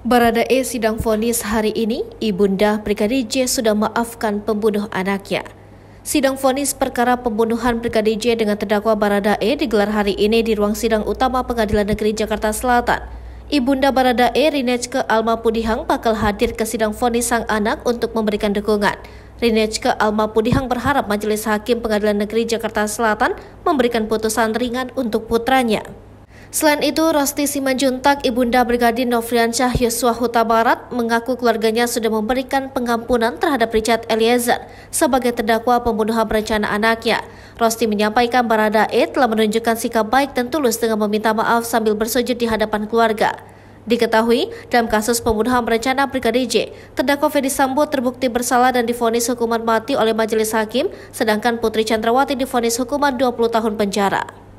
Baradae sidang vonis hari ini, Ibunda Brigadir J sudah maafkan pembunuh anaknya. Sidang vonis perkara pembunuhan Brigadir J dengan terdakwa Baradae digelar hari ini di ruang sidang utama Pengadilan Negeri Jakarta Selatan. Ibunda Baradae Rinechke Alma Pudihang bakal hadir ke sidang vonis sang anak untuk memberikan dukungan. Rinechke Alma Pudihang berharap Majelis Hakim Pengadilan Negeri Jakarta Selatan memberikan putusan ringan untuk putranya. Selain itu, Rosti Simanjuntak, Ibunda Brigadir Novriansyah Yosua Huta Barat, mengaku keluarganya sudah memberikan pengampunan terhadap Richard Eliezer sebagai terdakwa pembunuhan berencana anaknya. Rosti menyampaikan Baradae telah menunjukkan sikap baik dan tulus dengan meminta maaf sambil bersujud di hadapan keluarga. Diketahui, dalam kasus pembunuhan berencana Brigadir J, terdakwa Fedi Sambo terbukti bersalah dan difonis hukuman mati oleh majelis hakim, sedangkan Putri Chandrawati difonis hukuman 20 tahun penjara.